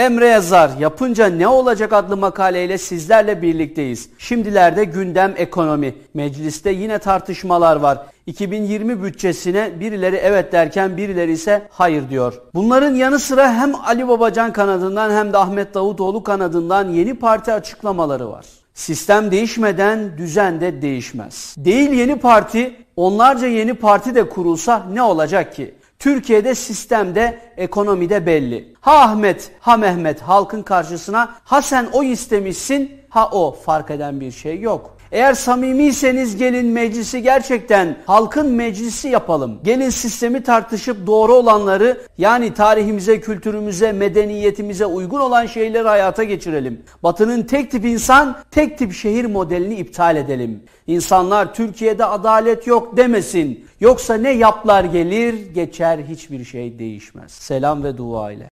Emre Yazar yapınca ne olacak adlı makaleyle sizlerle birlikteyiz. Şimdilerde gündem ekonomi. Mecliste yine tartışmalar var. 2020 bütçesine birileri evet derken birileri ise hayır diyor. Bunların yanı sıra hem Ali Babacan kanadından hem de Ahmet Davutoğlu kanadından yeni parti açıklamaları var. Sistem değişmeden düzen de değişmez. Değil yeni parti, onlarca yeni parti de kurulsa ne olacak ki? Türkiye'de sistemde, ekonomide belli. Ha Ahmet, ha Mehmet halkın karşısına ha sen o istemişsin ha o fark eden bir şey yok. Eğer samimiyseniz gelin meclisi gerçekten halkın meclisi yapalım. Gelin sistemi tartışıp doğru olanları yani tarihimize, kültürümüze, medeniyetimize uygun olan şeyleri hayata geçirelim. Batının tek tip insan, tek tip şehir modelini iptal edelim. İnsanlar Türkiye'de adalet yok demesin. Yoksa ne yaplar gelir, geçer hiçbir şey değişmez. Selam ve dua ile.